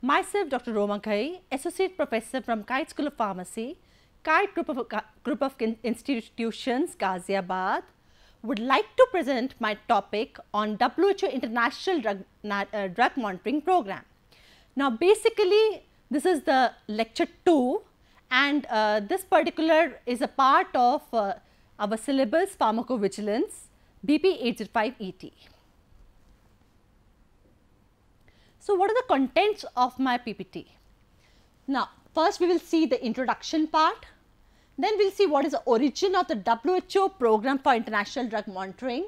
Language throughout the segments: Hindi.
Myself, Dr. Roman Kai, Associate Professor from Kite School of Pharmacy, Kite Group of, Group of Institutions, Ghaziabad, would like to present my topic on WHO International Drug, uh, Drug Monitoring Program. Now, basically, this is the lecture 2 and uh, this particular is a part of uh, our syllabus pharmacovigilance BP 805 ET. So, what are the contents of my PPT? Now, first we will see the introduction part, then we will see what is the origin of the WHO program for international drug monitoring,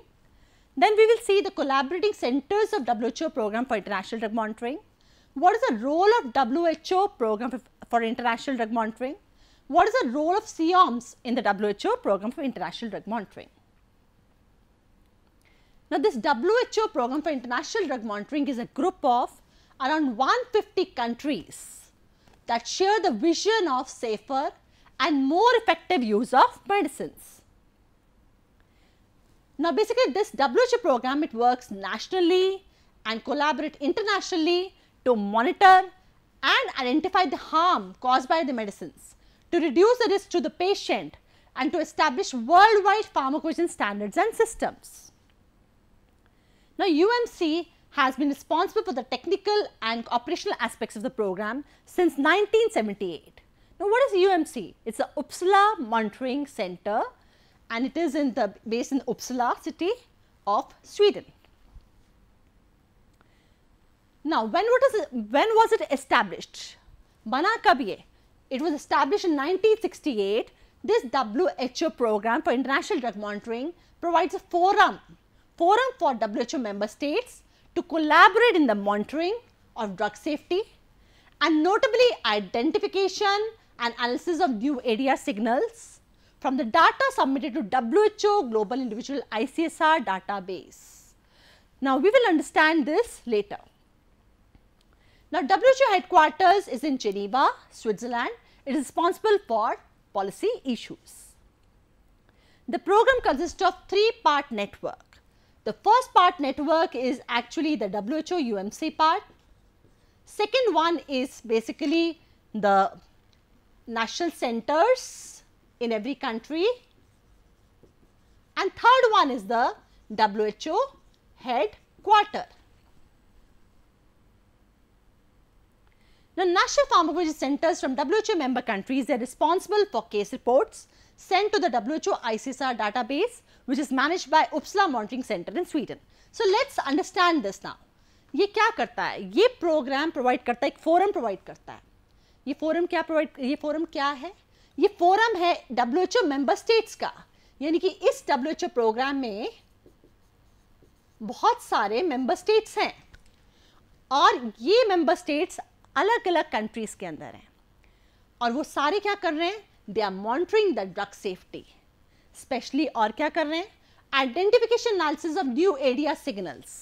then we will see the collaborating centers of WHO program for international drug monitoring, what is the role of WHO program for, international drug monitoring, what is the role of COMS in the WHO program for international drug monitoring. Now, this WHO program for international drug monitoring is a group of around 150 countries that share the vision of safer and more effective use of medicines. Now, basically this WHO program it works nationally and collaborate internationally to monitor and identify the harm caused by the medicines, to reduce the risk to the patient and to establish worldwide pharmacovigilance standards and systems. Now, UMC has been responsible for the technical and operational aspects of the program since 1978. Now, what is UMC? It is the Uppsala Monitoring Center and it is in the, based in Uppsala city of Sweden. Now, when, it, when was it established? Bana Kabiye. It was established in 1968. This WHO program for international drug monitoring provides a forum, forum for WHO member states to collaborate in the monitoring of drug safety and notably identification and analysis of new area signals from the data submitted to WHO Global Individual ICSR database. Now, we will understand this later. Now, WHO headquarters is in Geneva, Switzerland. It is responsible for policy issues. The program consists of three part network. The first part network is actually the WHO UMC part. Second one is basically the national centers in every country. And third one is the WHO headquarter. The national pharmacology centers from WHO member countries, they are responsible for case reports sent to the WHO ICSR database which is managed by Uppsala Monitoring Center in Sweden. So let's understand this now. ये क्या करता है ये प्रोग्राम प्रोवाइड करता है एक फोरम प्रोवाइड करता है ये फोरम क्या प्रोवाइड ये फोरम क्या है ये फोरम है W H O member states का यानी कि इस डब्ल्यू एच ओ प्रोग्राम में बहुत सारे मेंबर स्टेट्स हैं और ये मेंबर स्टेट्स अलग अलग कंट्रीज़ के अंदर हैं और वो सारे क्या कर रहे हैं they are monitoring the drug safety specially और क्या कर रहे हैं identification analysis of new area signals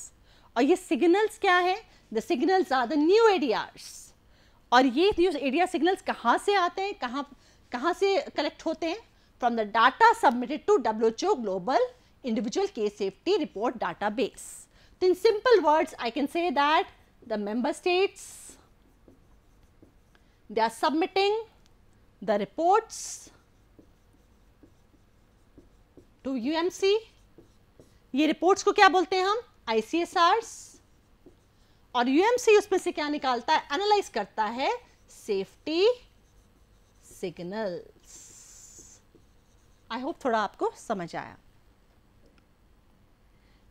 और ये सिग्नल्स क्या है the signals are the new areas और ये न्यू एरिया सिग्नल्स कहाँ से आते हैं कहाँ कहाँ से कलेक्ट होते हैं from the data submitted to W global individual safety report database तो in simple words I can say that the member states they are submitting the reports to UMC ये रिपोर्ट्स को क्या बोलते हैं हम आईसीएसआर और यूएमसी उसमें से क्या निकालता है एनालाइज करता है सेफ्टी सिग्नल्स आई होप थोड़ा आपको समझ आया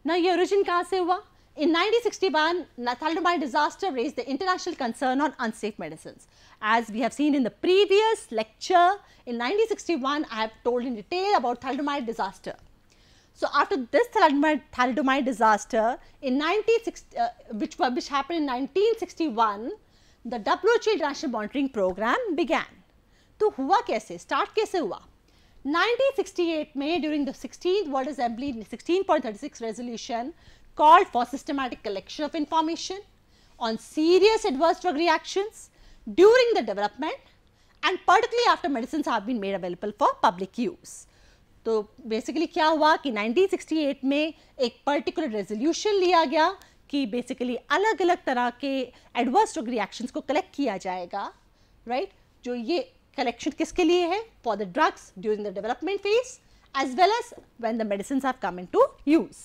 ना ये ओरिजिन कहां से हुआ In 1961, thalidomide disaster raised the international concern on unsafe medicines. As we have seen in the previous lecture, in 1961, I have told in detail about thalidomide disaster. So, after this thalidomide, thalidomide disaster, in uh, which, uh, which happened in 1961, the WHO International Monitoring Program began. तो हुआ कैसे स्टार्ट कैसे हुआ 1968 May during the 16th World Assembly, 16.36 resolution. called for systematic collection of information on serious adverse drug reactions during the development and particularly after medicines have been made available for public use. तो बेसिकली क्या हुआ कि 1968 में एक पर्टिकुलर रेजोल्यूशन लिया गया कि बेसिकली अलग अलग तरह के एडवर्स ड्रग रिएक्शंस को कलेक्ट किया जाएगा राइट right? जो ये कलेक्शन किसके लिए है for the drugs during the development phase as well as when the medicine have come into use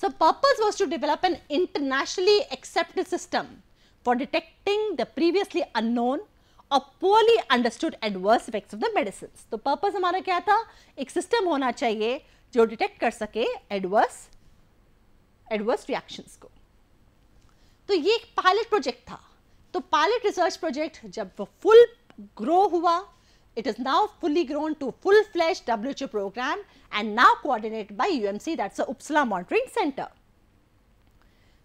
So purpose was to develop an internationally accepted system for detecting the previously unknown or poorly understood adverse effects of the medicines. तो purpose hamara kya tha ek system hona chahiye jo detect kar sake adverse adverse reactions को तो ye ek pilot project tha to pilot research project जब वो full grow hua It is now fully grown to full-fledged WHO program and now coordinated by UMC that is the Uppsala Monitoring Center.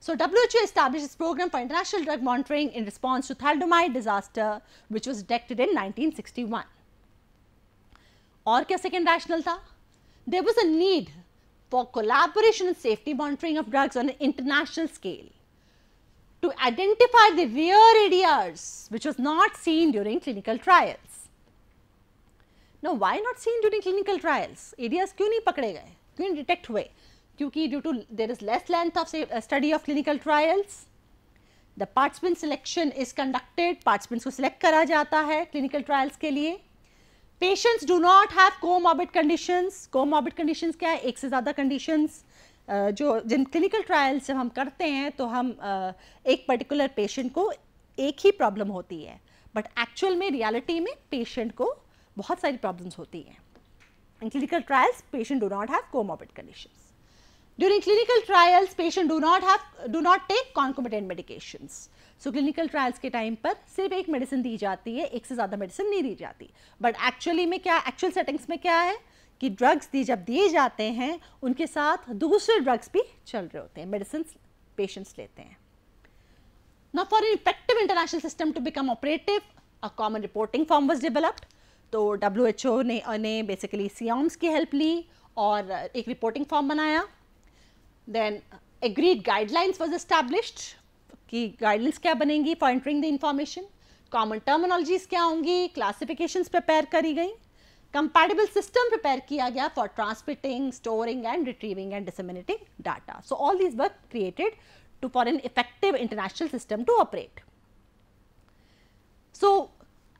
So, WHO established this program for international drug monitoring in response to thalidomide disaster which was detected in 1961. Or क्या second rationale There was a need for collaboration and safety monitoring of drugs on an international scale to identify the rare areas which was not seen during clinical trials. No why not seen during clinical trials areas क्यों नहीं पकड़े गए क्यों डिटेक्ट हुए क्योंकि due to there is less length of study of clinical trials the participant selection is conducted participants को सिलेक्ट करा जाता है क्लिनिकल ट्रायल्स के लिए patients do not have comorbid conditions comorbid conditions क्या है एक से ज़्यादा कंडीशंस uh, जो जिन क्लिनिकल ट्रायल्स जब हम करते हैं तो हम uh, एक पर्टिकुलर पेशेंट को एक ही प्रॉब्लम होती है बट एक्चुअल में रियलिटी में पेशेंट को बहुत सारी प्रॉब्लम होती हैं in clinical trials patient do not have comorbid condition during clinical trials patient do not have do not take concomitant medication so clinical trials के टाइम पर सिर्फ एक मेडिसिन दी जाती है एक से ज़्यादा मेडिसिन नहीं दी जाती बट एक्चुअली में क्या एक्चुअल सेटिंग्स में क्या है कि ड्रग्स दी जब दिए जाते हैं उनके साथ दूसरे ड्रग्स भी चल रहे होते हैं मेडिसिन पेशेंट्स लेते हैं not for effective international system to become operative a common reporting form was developed तो डब्ल्यू एच ने ने बेसिकली ऑम्स की हेल्प ली और एक रिपोर्टिंग फॉर्म बनाया then agreed guidelines was established कि गाइडलाइंस क्या बनेंगी for entering the information common terminologies क्या होंगी क्लासिफिकेशन प्रिपेयर करी गई कंपेटेबल सिस्टम प्रिपेयर किया गया for transmitting storing and retrieving and disseminating data so all these work created to for an effective international system to operate so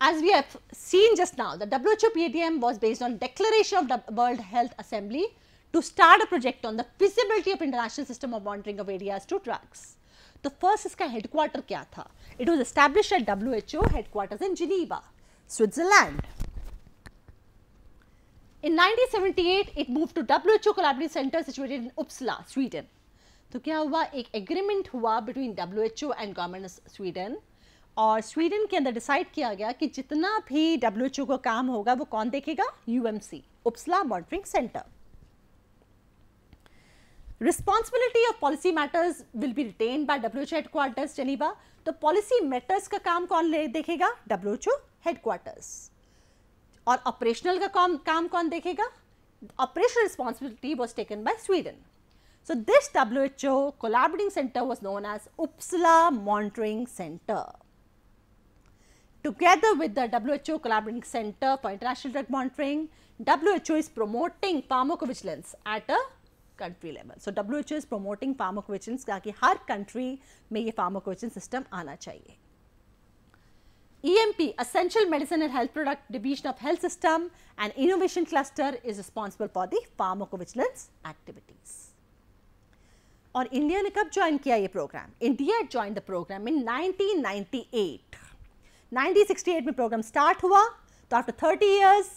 as we have seen just now, the WHO PATM was based on declaration of the World Health Assembly to start a project on the feasibility of international system of monitoring of ADRs to drugs. The first is headquarter क्या था It was established at WHO headquarters in Geneva, Switzerland. In 1978, it moved to WHO Collaborative Center situated in Uppsala, Sweden. तो क्या हुआ एक एग्रीमेंट हुआ between WHO and government of Sweden और स्वीडन के अंदर डिसाइड किया गया कि जितना भी डब्ल्यू का काम होगा वो कौन देखेगा UMC Uppsala monitoring centre responsibility of policy matters will be retained by W headquarters Geneva तो पॉलिसी मैटर्स का काम कौन ले देखेगा डब्ल्यू हेडक्वार्टर्स और ऑपरेशनल का काम काम कौन देखेगा operational responsibility was taken by Sweden W H O collaborating centre was known as Uppsala monitoring centre together with the WHO Collaborating Center for International Drug Monitoring, WHO is promoting pharmacovigilance at a country level. So, WHO is promoting pharmacovigilance because every country have a pharmacovigilance system. EMP, Essential Medicine and Health Product Division of Health System and Innovation Cluster is responsible for the pharmacovigilance activities. And India, when did this program? India joined the program in 1998. 1968 में प्रोग्राम स्टार्ट हुआ तो after 30 years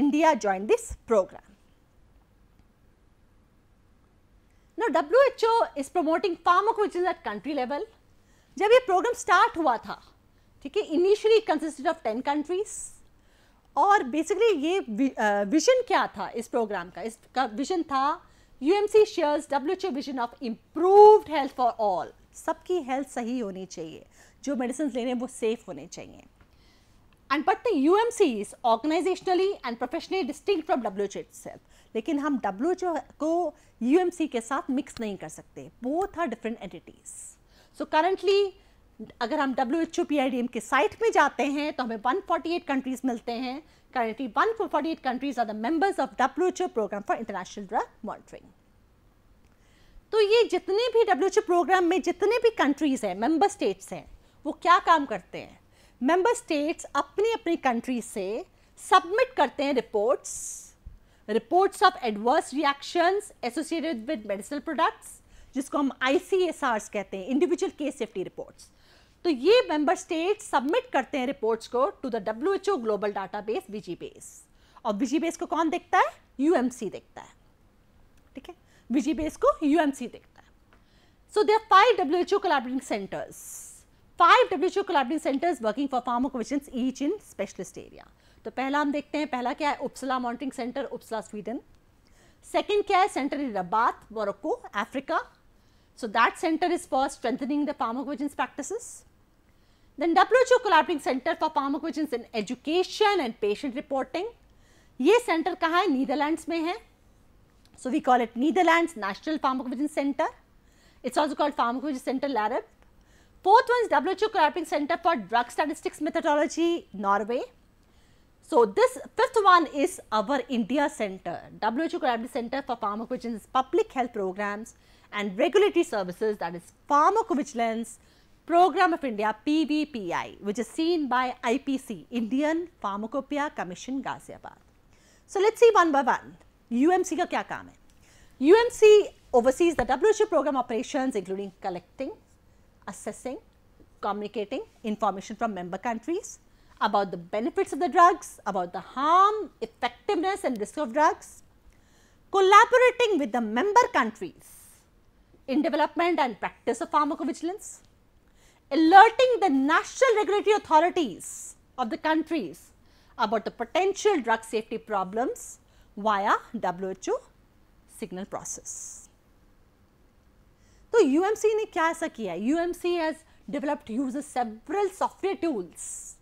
India join this programme W H O is promoting pharmacovigilance at country level जब ये प्रोग्राम स्टार्ट हुआ था ठीक है initially consisted of ten countries और बेसिकली ये विजन uh, क्या था इस प्रोग्राम का इसका विजन था UMC shares W H O vision of improved health for all सबकी हेल्थ सही होनी चाहिए जो मेडिसिन ले रहे हैं वो सेफ होने चाहिए and but the U M C is organisationally and professionally distinct from W H self लेकिन हम डब्ल्यू एच को यू एम सी के साथ मिक्स नहीं कर सकते both are different entities so currently अगर हम W H O P I D M के साइट में जाते हैं तो हमें वन फोर्टी एट कंट्रीज़ मिलते हैं one forty eight countries are the members of W H O programme for international drug monitoring तो ये जितने भी डब्ल्यू प्रोग्राम में जितने भी कंट्रीज़ हैं मेंबर स्टेट्स हैं वो क्या काम करते हैं मेंबर स्टेट्स अपनी अपनी कंट्री से सबमिट करते हैं reports reports of adverse reactions associated with medicinal products जिसको हम आई कहते हैं इंडिविजुअल केस सेफ्टी रिपोर्ट्स तो ये मेंबर स्टेट सबमिट करते हैं रिपोर्ट्स को to the W H O global data database VigiBase और विजी बेस को कौन देखता है यू देखता है ठीक है बीजी बेस को यूएमसी देखता है so there five W H O collaborating centres five W H O collaborating centres working for pharma pharmacovigilance each in specialist area तो पहला हम देखते हैं पहला क्या है Uppsala monitoring centre Uppsala Sweden second क्या है centre in Rabat Morocco Africa so that So that center is for strengthening the pharmacovigilance practices. Then WHO Collaborating Center for Pharmacovigilance in education and patient reporting ये सेंटर कहाँ है नीदरलैंड्स में है So, we call it Netherlands National Pharmacovigilance Center. It is also called Pharmacovigilance Center LAREP. Fourth one is WHO Collaborating Center for Drug Statistics Methodology, Norway. So, this fifth one is our India Center, WHO Collaborating Center for Pharmacovigilance Public Health Programs and Regulatory Services that is Pharmacovigilance Program of India PVPI which is seen by IPC Indian Pharmacopoeia Commission Ghaziabad. So, let us see one by one. UMC का क्या काम है UMC oversees the WHO program operations including collecting, assessing, communicating information from member countries about the benefits of the drugs, about the harm, effectiveness and risk of drugs, collaborating with the member countries in development and practice of pharmacovigilance, alerting the national regulatory authorities of the countries about the potential drug safety problems via WHO signal process. तो UMC ने क्या ऐसा किया UMC has developed uses several software tools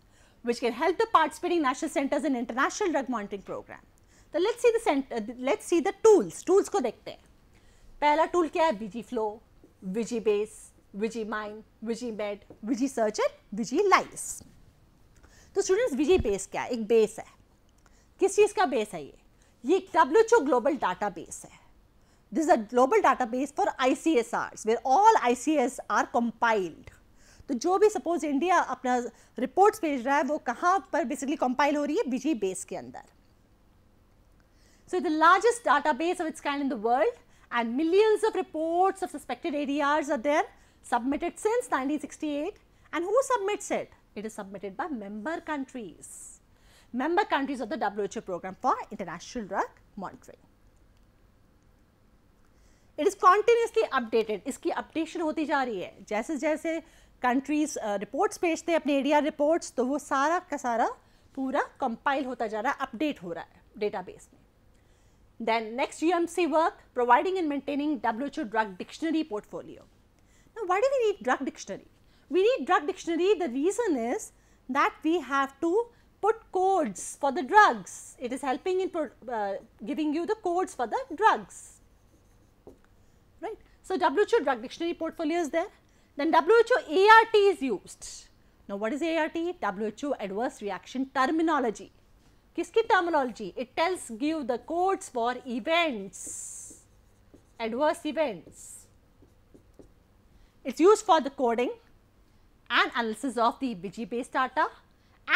which can help the participating national centers in international drug monitoring program. तो let's see the center, let's see the tools. Tools को देखते हैं पहला टूल क्या है VigiFlow VigiBase VigiMine VigiBed VigiSearch and VigiLyze तो स्टूडेंट्स विजी बेस क्या है एक बेस है किस चीज़ का बेस है ये ये डब्ल्यूच ग्लोबल डाटा बेस है this is a global data base for I R where all I R compiled तो जो भी सपोज इंडिया अपना रिपोर्ट भेज रहा है वो कहां पर बेसिकली कंपाइल हो रही है बिजी बेस के अंदर so the largest database of its kind in the world and millions of report of suspected areas are there submitted since nineteen sixty eight and who submits it it is member countries of the WHO program for international drug monitoring. It is continuously updated इसकी अपडेशन होती जा रही है जैसे जैसे कंट्रीज रिपोर्ट्स भेजते हैं अपने एरिया रिपोर्ट्स तो वो सारा का सारा पूरा कंपाइल होता जा रहा है अपडेट हो रहा है बेस में then next U M C work providing and maintaining W drug dictionary portfolio Now, why do we need drug dictionary? We need drug dictionary. The reason is that we have to put codes for the drugs. It is helping in uh, giving you the codes for the drugs, right. So, WHO drug dictionary portfolio is there. Then WHO ART is used. Now, what is ART? WHO adverse reaction terminology. Kiski terminology? It tells give the codes for events, adverse events. It is used for the coding and analysis of the BG based data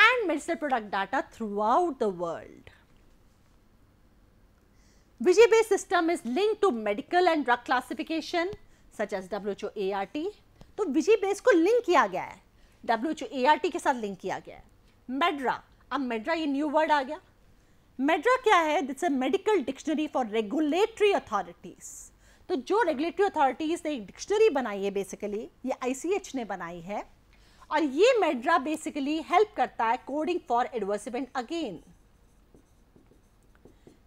and medicinal product data throughout the world. Vijay based system is linked to medical and drug classification such as WHO ART. तो विजी बेस को लिंक किया गया है डब्ल्यू एच ओ के साथ लिंक किया गया है मेड्रा अब मेड्रा ये न्यू वर्ड आ गया मेड्रा क्या है it's a medical dictionary for regulatory authorities तो जो रेगुलेटरी अथॉरिटीज़ ने एक डिक्शनरी बनाई है बेसिकली ये आई ने बनाई है और ये मेड्रा बेसिकली हेल्प करता है coding for adverse event again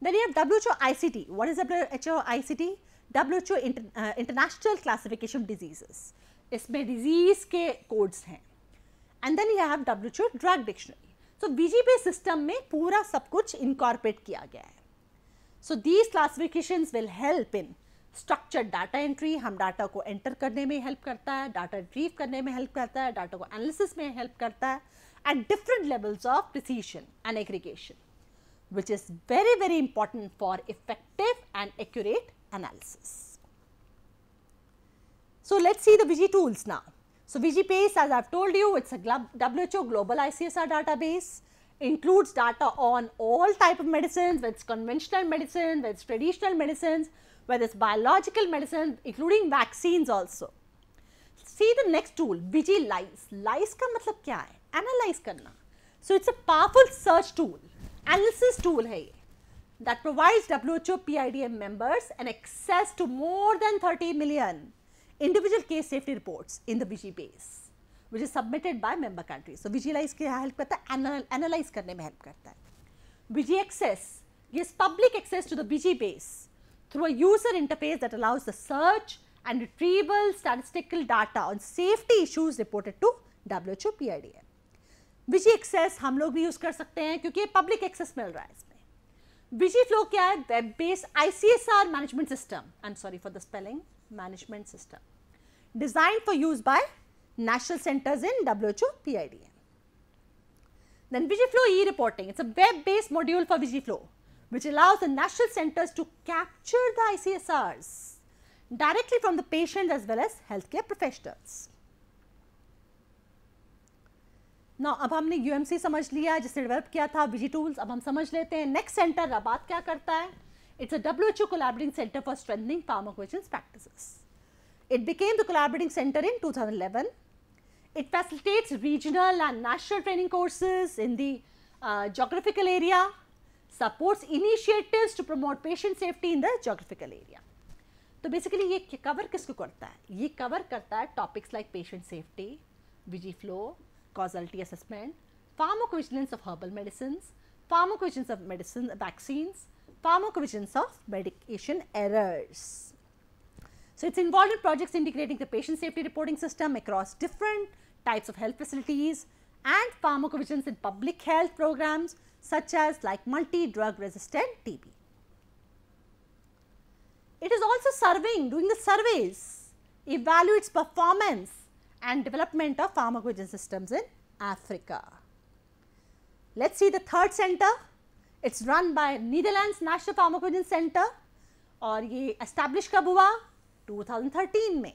then you W H T what is H H O international classification diseases इसमें डिजीज के कोड्स हैं and then you have O drug dictionary so BGP system में पूरा सब कुछ इनकॉर्पोरेट किया गया है so these classification will help in Structured data entry, हम data को enter करने में help करता है data रिट्रीव करने में help करता है डाटा को एनालिसिस में help करता है and different levels of precision and aggregation, which is very, very important for effective and accurate analysis. So, let us see the VG tools now. So, VGPace as I have told you, it is a WHO global ICSR database, includes data on all type of medicines, whether it is conventional medicine, whether it is traditional medicines, whether it is biological medicine including vaccines also. See the next tool Vigilize. Lice का मतलब क्या है? Analyze करना. So it's a powerful search tool, analysis tool है ये. That provides WHO PIDM members an access to more than 30 million individual case safety reports in the Vigi base. which is submitted by member countries. So Vigilize क्या help करता है Anal analyze करने में help करता है. VG access, yes public access to the VG base through a user interface that allows the search and retrieval statistical data on safety issues reported to WHO PIDM. VigiAccess हम लोग भी यूज़ कर सकते हैं क्योंकि ये पब्लिक एक्सेस मिल रहा है इसमें विजी फ्लो क्या है web based ICSR management system I am sorry for the spelling management system design national centers in WHO PIDM. Then VigiFlow e-reporting, it's a web-based module for VigiFlow which allows the national centers to capture the ICSRs directly from the patient as well as healthcare professionals. Now, अब हमने UMC समझ लिया जिसने डेवलप किया था विजी टूल्स अब हम समझ लेते हैं नेक्स्ट सेंटर रबात क्या करता है it's a W H O collaborating It became the collaborating center in 2011. It facilitates regional and national training courses in the uh, geographical area supports initiatives to promote patient safety in the geographical area. So basically, ये cover किसको करता है ये cover? करता है topics like patient safety, VigiFlow causality assessment pharmacovigilance of herbal medicine pharmacovigilance of medicine pharmacovigilance of medication errors. So, it is involved in projects integrating the patient safety reporting system across different types of health facilities and pharmacovigilance in public health programs such as like multi-drug resistant TB. It is also surveying, doing the surveys, evaluates performance and development of pharmacogen systems in Africa. Let us see the third center, it is run by Netherlands National Pharmacogen Center और ये established कब 2013 में.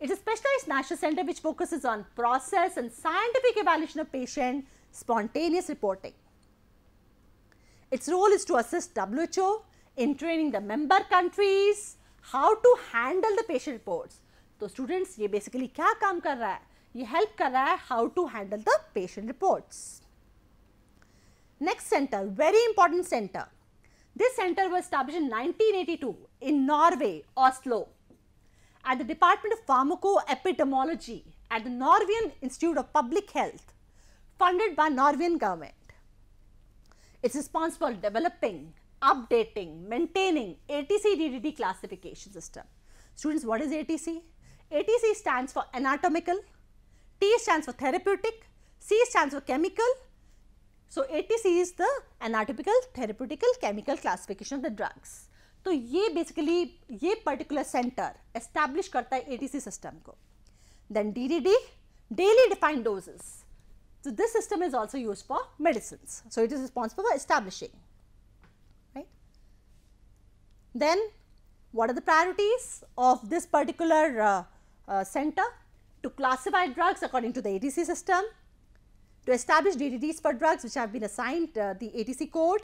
It's a specialized national center which focuses on process and scientific evaluation of patient spontaneous reporting. Its role is to assist WHO in training the member countries how to handle the patient reports. So students ye basically क्या काम कर hai? Ye help कर रहा how to handle the patient reports. Next center, very important center. This center was established in 1982 in Norway, Oslo, at the Department of Pharmacoepidemiology at the Norwegian Institute of Public Health, funded by Norwegian government. It's responsible for developing, updating, maintaining ATC DDD classification system. Students, what is ATC? ATC stands for anatomical, T stands for therapeutic, C stands for chemical. So, ATC is the anatomical, therapeutical, chemical classification of the drugs. So, this basically ये पर्टिकुलर सेंटर एस्टैब्लिश करता है एटीसी सिस्टम को then DDD daily so, this system is also used for medicines. So, it is responsible for establishing, right. Then what are the priorities of this particular uh, uh, center? To classify drugs according to the ATC system, to establish DDDs for drugs which have been assigned uh, the ATC code,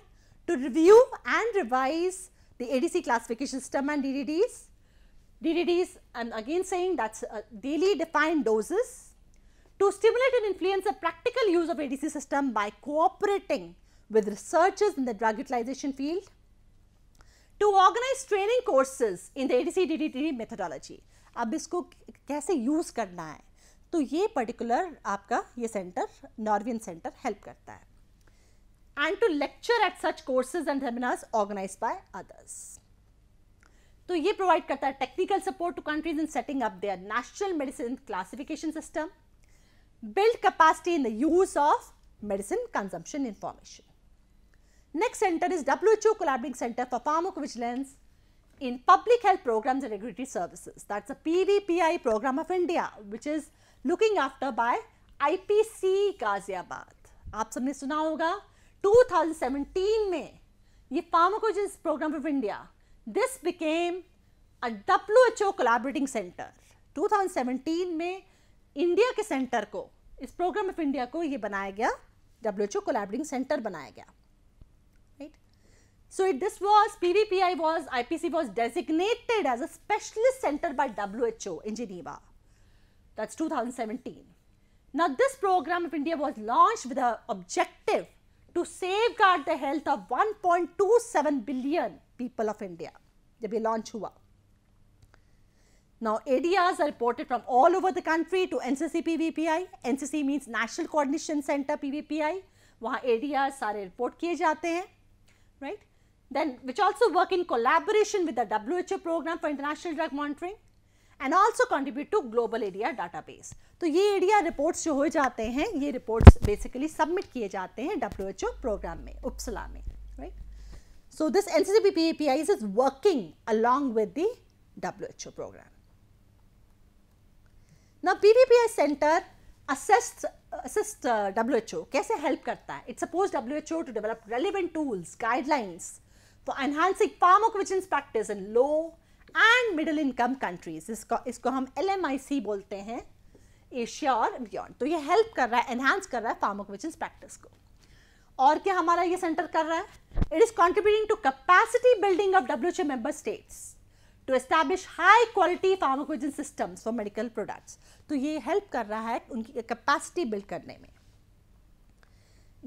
to review and revise the ADC classification system and DDDs. DDDs, I am again saying that is uh, daily defined doses to stimulate and influence the practical use of ADC system by cooperating with researchers in the drug utilization field, to organize training courses in the ADC DDT methodology. अब इसको कैसे यूज़ करना है तो ये पर्टिकुलर आपका ये सेंटर नॉर्वियन सेंटर हेल्प करता है and to lecture at such courses and seminars organized by others. तो ये प्रोवाइड करता है technical support to countries in setting up their national medicine classification system build capacity in the use of medicine consumption information. Next center is WHO Collaborating Center for Pharmacovigilance in Public Health Programs and Regulatory Services. That's a PVPI program of India, which is looking after by IPC Ghaziabad. आप सबने सुना होगा 2017 में ये फार्माकोजेंस programme Program of India, this became a WHO Collaborating Center. 2017 में इंडिया के सेंटर को इस प्रोग्राम ऑफ इंडिया को ये बनाया गया डब्ल्यू एच सेंटर बनाया गया right so it this was P V P I was I P C was designated as a specialist centre W H O in that's two thousand Now, this program of India was launched with the objective to safeguard the health of 1.27 billion people of India. जब ये लॉन्च हुआ Now, ADRs are reported from all over the country to NCC PVPI. NCC means National Coordination Center PVPI. वहाँ ADRs सारे report किए जाते हैं, right? Then, which also work in collaboration with the WHO program for international drug monitoring and also contribute to global ADR database. तो ये ADR reports जो हो जाते हैं, ये reports basically submit किए जाते हैं WHO program में, उपसला में, right? So, this NCC PVPI is working along with the WHO program. Now PVPI center assists assist uh, WHO कैसे help करता है? It supports WHO to develop relevant tools, guidelines for enhancing pharmacovigilance practice in low and middle income countries. इसको इसको हम LMIC बोलते हैं एशिया और बियॉन्ड तो ये हेल्प कर रहा है एनहांस कर रहा है फार्माकोविजेंस प्रैक्टिस को और क्या हमारा ये सेंटर कर रहा है it is contributing to capacity building of W member states to establish high quality pharmacogen systems for medical products. so ये help कर रहा है capacity build करने में.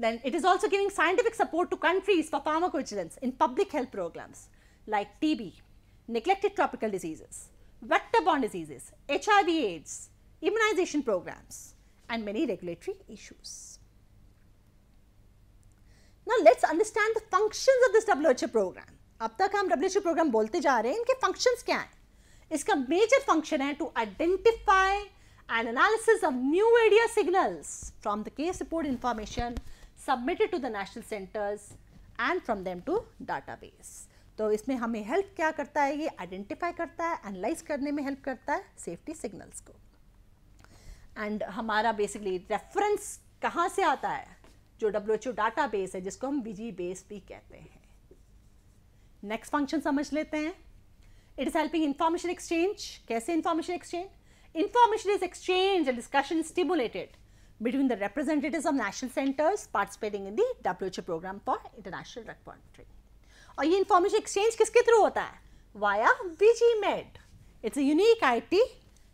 Then it is also giving scientific support to countries for pharmacovigilance in public health programs like TB, neglected tropical diseases, vector-borne diseases, HIV/AIDS, immunization programs, and many regulatory issues. Now, let us understand the functions of this WHO program. अब तक हम डब्ल्यू प्रोग्राम बोलते जा रहे हैं इनके फंक्शंस क्या हैं इसका मेजर फंक्शन है to identify and analysis of new area signals from the case report information submitted to the national centres and from them to data तो इसमें हमें हेल्प क्या करता है ये आइडेंटिफाई करता है एनालाइज करने में हेल्प करता है सेफ्टी सिग्नल्स को एंड हमारा बेसिकली रेफरेंस कहाँ से आता है जो W H O data base है जिसको हम बिजी बेस भी कहते हैं नेक्स्ट फंक्शन समझ लेते हैं it is helping information exchange कैसे information exchange information is exchange and discussion stimulated between the representative of national centres participating in the W H O programme for international रेकॉन्ट्री और ये इंफॉर्मेशन एक्सचेंज किसके थ्रू होता है via VigiMed it's unique I T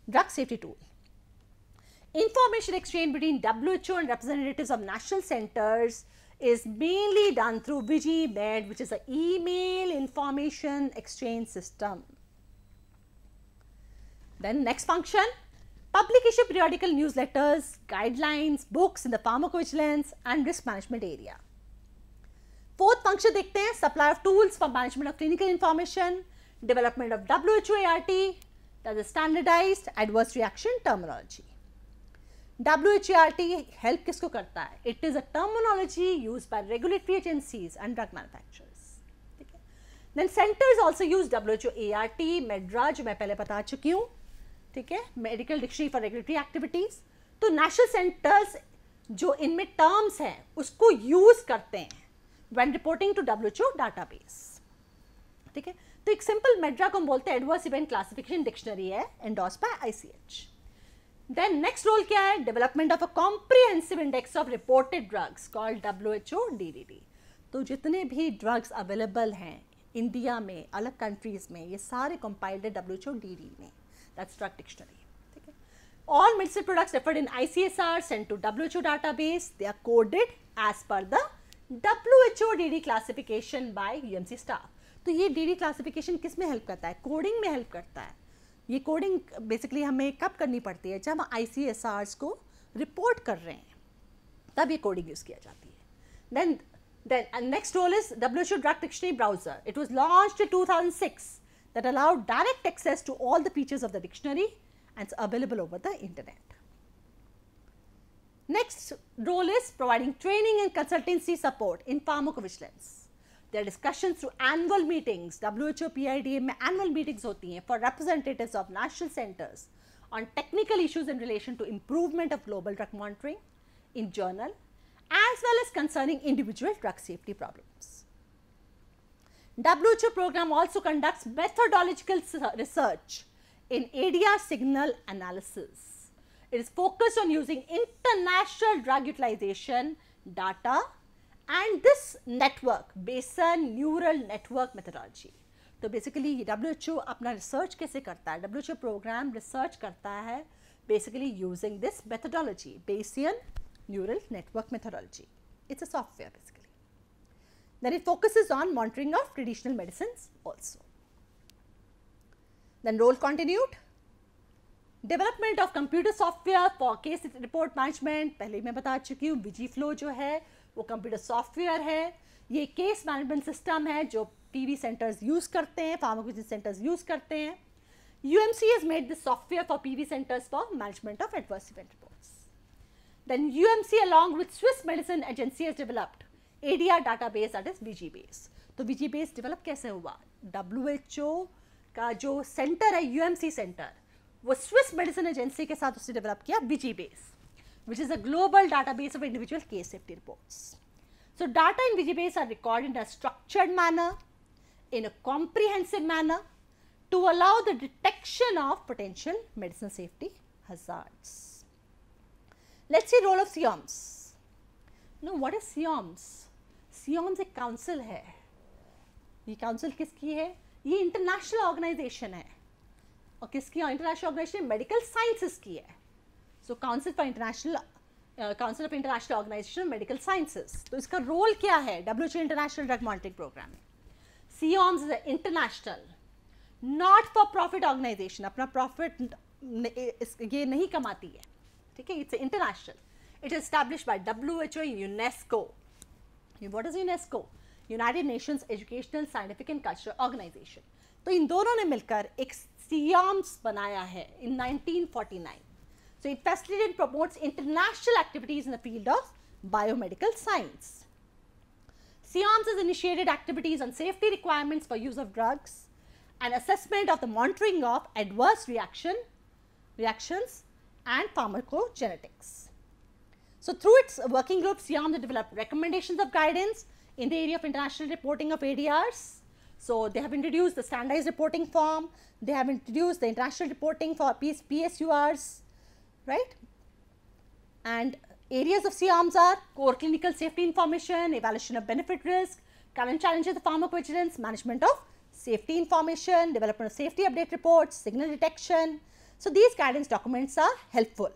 drug safety tool information exchange between W H O and representative of national centres is mainly done through Med, which is an email information exchange system. Then next function, publication periodical newsletters, guidelines, books in the pharmacovigilance and risk management area. Fourth function देखते हैं supply of tools for management of clinical information, development of WHO ART, that is standardized adverse reaction terminology. टी हेल्प किसको करता है it is a terminology used by regulatory agencies and drug manufacturers. ठीक है H O A R T MedDRA जो मैं पहले बता चुकी हूँ ठीक है medical dictionary for regulatory activities तो नेशनल सेंटर्स जो इनमें टर्म्स हैं उसको यूज़ करते हैं reporting to W H O database ठीक है तो एक सिंपल मेड्रा को हम बोलते हैं एडवर्स इवेंट क्लासिफिकेशन डिक्शनरी है I by H then next role क्या है development of a comprehensive index of reported drugs called W H O D D D तो जितने भी ड्रग्स अवेलेबल हैं इंडिया में अलग कंट्रीज़ में ये सारे कंपाइल्ड है W H O D D में दैट्स ड्रग डिक्शनरी ठीक है all medicine products referred in I C S R sent to W H O database they are coded as per the W H O D D classification by U M C staff तो ये डी डी क्लासिफिकेशन किस में हेल्प करता है कोडिंग में हेल्प करता है ये कोडिंग बेसिकली हमें कब करनी पड़ती है जब हम आई सी एस आर को रिपोर्ट कर रहे हैं तब ये कोडिंग यूज़ किया जाती है then then next role is W शू drug dictionary browser it was launch two thousand six that allowed direct access to all the features of the dictionary and available over the internet next role is providing training and consultancy support in pharmacovigilance their discussions through annual meetings WHO PIDA में annual meetings for representatives of national centers on technical issues in relation to improvement of global drug monitoring in journal as well as concerning individual drug safety problems. WHO program also conducts methodological research in ADR signal analysis. It is focused on using international drug utilization data and this network basal neural network methodology तो बेसिकली डब्ल्यू अपना रिसर्च कैसे करता है डब्ल्यू प्रोग्राम रिसर्च करता है basically using this methodology Bayesian neural network methodology it's a software basically. Then it focuses on monitoring of traditional medicines also. Then role continued. Development of computer software for case report management. पहले मैं बता चुकी हूँ विजी फ्लो जो है वो कंप्यूटर सॉफ्टवेयर है ये केस मैनेजमेंट सिस्टम है जो पीवी सेंटर्स यूज़ करते हैं फार्मोकोजी सेंटर्स यूज़ करते हैं UMC M Med the software for PV centres for management of adverse event reports then UMC along with Swiss medicine agency as developed ADR database at is V तो वी बेस डेवलप कैसे हुआ डब्ल्यू एच ओ का जो सेंटर है यू सेंटर वो स्विस मेडिसिन एजेंसी के साथ उसने डेवलप किया V base which is a global database of individual case safety reports. So data in VGBase are recorded in a structured manner, in a comprehensive manner to allow the detection of potential medicine safety hazards. Let's see role of SIOMS. Now what is SIOMS? SIOMS a council है ये council किसकी है ये international organization है और किसकी international organization Medical sciences. Ki hai. So council for international council of international organization medical sciences तो इसका रोल क्या है W H international drug monitoring programme में CIOMS is international not for profit organization अपना प्रॉफिट ये नहीं कमाती है ठीक है it's international it is establish by W H O UNESCO what is UNESCO United Nations educational scientific and cultural organization तो इन दोनों ने मिलकर एक सीआम्स बनाया है इन 1949 So, it facilitates and promotes international activities in the field of biomedical science. SEOMS has initiated activities on safety requirements for use of drugs and assessment of the monitoring of adverse reaction, reactions and pharmacogenetics. So, through its working group, SEOMS developed recommendations of guidance in the area of international reporting of ADRs. So, they have introduced the standardized reporting form, they have introduced the international reporting for PSURs, right. And areas of CIOMS are core clinical safety information, evaluation of benefit risk, current challenges of pharmacovigilance, management of safety information, development of safety update reports, signal detection. So, these guidance documents are helpful.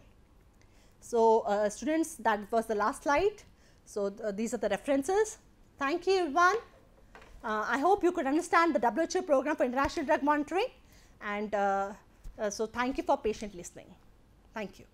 So, uh, students that was the last slide. So, th uh, these are the references. Thank you everyone. Uh, I hope you could understand the WHO program for international drug monitoring and uh, uh so thank you for patient listening. Thank you.